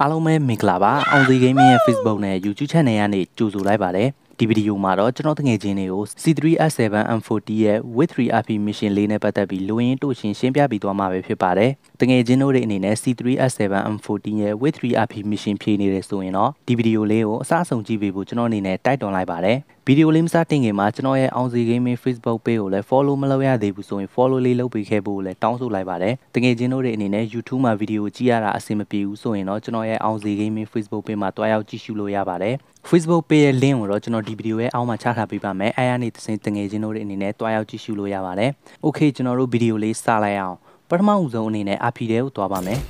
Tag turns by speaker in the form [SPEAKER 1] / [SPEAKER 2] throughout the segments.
[SPEAKER 1] အားလုံးပဲမင်္ဂလာပါအောင်စီဂိမ်းမင်းရဲ့ Facebook နဲ့ YouTube Channel ကနေကြိုဆိုလိုက်ပါတယ်ဒီဗီဒီယိုမှာတော့ကျွန်တော်တငယ်ချင်းတွေကို C3S7M40 ရဲ့ W3RP mission လေးနဲ့ပတ်သက်ပြီးလိုရင်းတို့ရှင်ရှင်းပြပြီးသွားမှာပဲဖြစ်ပါတယ်တငယ်ချင်းတို့တွေအနေနဲ့ C3S7M40 ရဲ့ W3RP mission ဖြည့်နေတယ်ဆိုရင်တော့ဒီဗီဒီယိုလေးကိုအစားဆုံးကြည့်ပေးဖို့ကျွန်တော်အနေနဲ့တိုက်တွန်းလိုက်ပါတယ်ဗီဒီယိုလေးမစတင်ခင်မှာကျွန်တော်ရဲ့အောင်စီ gaming Facebook page ကိုလည်း follow မလုပ်ရသေးဘူးဆိုရင် follow လေးလုပ်ပေးခဲ့ဖို့လည်းတောင်းဆိုလိုက်ပါတယ်တကယ်ချင်းတို့တွေအနေနဲ့ YouTube မှာဗီဒီယိုကြည့်ရတာအဆင်မပြေဘူးဆိုရင်တော့ကျွန်တော်ရဲ့အောင်စီ gaming Facebook page မှာတွားရောက်ကြည့်ရှုလို့ရပါတယ် Facebook page ရဲ့ link ကိုတော့ကျွန်တော်ဒီဗီဒီယိုရဲ့အောက်မှာချထားပေးပါမယ်အဲအားနေသစင်တငယ်ချင်းတို့တွေအနေနဲ့တွားရောက်ကြည့်ရှုလို့ရပါတယ် Okay ကျွန်တော်တို့ဗီဒီယိုလေးစလိုက်အောင်ပထမဦးဆုံးအနေနဲ့ RP တွေကိုတွားပါမယ်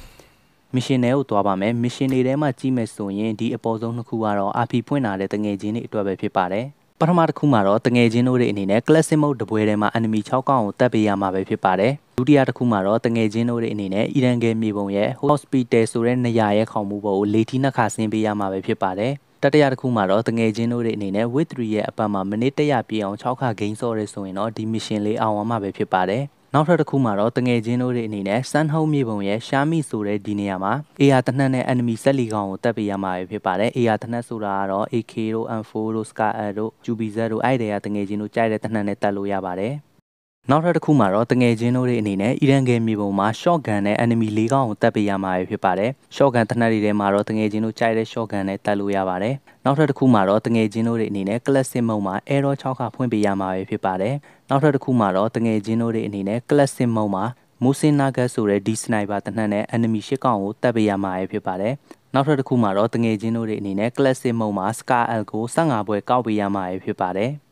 [SPEAKER 1] မရှင်တွေကိုသွားပါမယ်မရှင်တွေထဲမှာကြည့်မယ်ဆိုရင်ဒီအပေါ်ဆုံးနှစ်ခုကတော့ RP ဖွင့်လာတဲ့တငယ်ချင်းတွေအတွက်ပဲဖြစ်ပါတယ်ပထမတစ်ခုမှာတော့တငယ်ချင်းတို့တွေအနေနဲ့ classic mode တပွဲထဲမှာ enemy 6ကောင်ကိုတပ်ပေးရမှာပဲဖြစ်ပါတယ်ဒုတိယတစ်ခုမှာတော့တငယ်ချင်းတို့တွေအနေနဲ့အီရန်ကမြေပုံရဲ့ hospital ဆိုတဲ့နေရာရဲ့ခေါင်မှုပေါ်ကိုလေထီးနှစ်ခါဆင်းပေးရမှာပဲဖြစ်ပါတယ်တတိယတစ်ခုမှာတော့တငယ်ချင်းတို့တွေအနေနဲ့ with 3ရဲ့အပတ်မှာမိနစ်100ပြည့်အောင်6ခါဂိမ်းဆော့ရဲဆိုရင်တော့ဒီ mission လေးအောင်ရမှာပဲဖြစ်ပါတယ်နောက်ထပ်တစ်ခုမှာတော့တငယ်ချင်းတို့တွေအနေနဲ့စန်ဟုံးမြေပုံရဲ့ရှားမိဆိုတဲ့ဒီနေရာမှာ AR တနက်နဲ့ enemy ဆက်လီကောင်ကိုတက်ပေးရမှာဖြစ်ပါတယ် AR တနက်ဆိုတာကတော့ AK တို့ M4 တို့ Scar တို့ Jubiz တို့အဲ့ဒီတွေကတငယ်ချင်းတို့ကြိုက်တဲ့တနက်နဲ့တက်လို့ရပါတယ်နောက်ထပ်တစ်ခုမှာတော့တငယ်ချင်းတို့ရဲ့အနေနဲ့အီရန်ကမြေပုံမှာ shotgun နဲ့ enemy ၄ကောင်ကိုတပ်ပေးရမှာဖြစ်ပါတယ်။ shotgun တနက်တွေထဲမှာတော့တငယ်ချင်းတို့ကြိုက်တဲ့ shotgun နဲ့တပ်လို့ရပါတယ်။နောက်ထပ်တစ်ခုမှာတော့တငယ်ချင်းတို့ရဲ့အနေနဲ့ classic မုံမှာ arrow 6ခါဖွင့်ပေးရမှာဖြစ်ပါတယ်။နောက်ထပ်တစ်ခုမှာတော့တငယ်ချင်းတို့ရဲ့အနေနဲ့ classic မုံမှာ Musin Nagat ဆိုတဲ့ D sniper တနက်နဲ့ enemy ၈ကောင်ကိုတပ်ပေးရမှာဖြစ်ပါတယ်။နောက်ထပ်တစ်ခုမှာတော့တငယ်ချင်းတို့ရဲ့အနေနဲ့ classic မုံမှာ Scar L ကို15ပွဲကောက်ပေးရမှာဖြစ်ပါတယ်။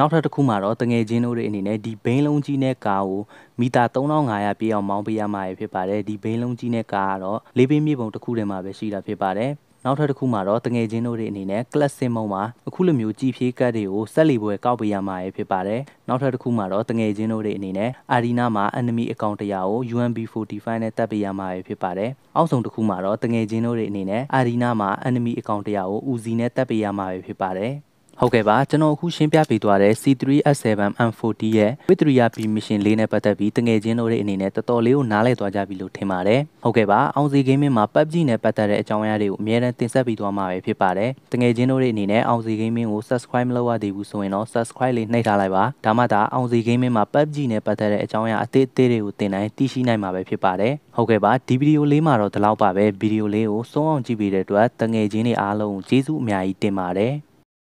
[SPEAKER 1] နောက်ထပ်တစ်ခုမှာတော့တငယ်ချင်းတို့တွေအနေနဲ့ဒီဘိန်းလုံးကြီးနဲ့ကားကိုမီတာ3500ပြည့်အောင်မောင်းပေးရမှာဖြစ်ပါတယ်ဒီဘိန်းလုံးကြီးနဲ့ကားကတော့လေးပင်းမြေပုံတစ်ခုတည်းမှာပဲရှိတာဖြစ်ပါတယ်နောက်ထပ်တစ်ခုမှာတော့တငယ်ချင်းတို့တွေအနေနဲ့ classic မုံမှာအခုလိုမျိုးကြည်ဖြည့်ကတ်တွေကိုဆက်လီပွဲကောက်ပေးရမှာဖြစ်ပါတယ်။နောက်ထပ်တစ်ခုမှာတော့တငယ်ချင်းတို့တွေအနေနဲ့ arena မှာ enemy account တရားကို UMB45 နဲ့တက်ပေးရမှာဖြစ်ပါတယ်။အောက်ဆုံးတစ်ခုမှာတော့တငယ်ချင်းတို့တွေအနေနဲ့ arena မှာ enemy account တရားကို UZ နဲ့တက်ပေးရမှာဖြစ်ပါတယ်။ဟုတ်ကဲ့ပါကျွန်တော်အခုရှင်းပြပေးသွားတဲ့ C3S7M40 ရဲ့ Vitria B mission လေးနဲ့ပတ်သက်ပြီးတငယ်ချင်းတို့ရဲ့အနေနဲ့တော်တော်လေးကိုနားလည်သွားကြပြီလို့ထင်ပါတယ်ဟုတ်ကဲ့ပါအောင်စီ gaming မှာ PUBG နဲ့ပတ်သက်တဲ့အကြောင်းအရာတွေကိုအများအန်းတင်ဆက်ပေးသွားမှာပဲဖြစ်ပါတယ်တငယ်ချင်းတို့ရဲ့အနေနဲ့အောင်စီ gaming ကို subscribe မလုပ်ရသေးဘူးဆိုရင်တော့ subscribe လေးနှိပ်ထားလိုက်ပါဒါမှသာအောင်စီ gaming မှာ PUBG နဲ့ပတ်သက်တဲ့အကြောင်းအရာအသေးအသေးတွေကိုသင်တိုင်းသိရှိနိုင်မှာပဲဖြစ်ပါတယ်ဟုတ်ကဲ့ပါဒီဗီဒီယိုလေးမှာတော့ဒီလောက်ပါပဲဗီဒီယိုလေးကိုဆုံးအောင်ကြည့်ပေးတဲ့အတွက်တငယ်ချင်းတွေအားလုံးကိုကျေးဇူးအများကြီးတင်ပါတယ်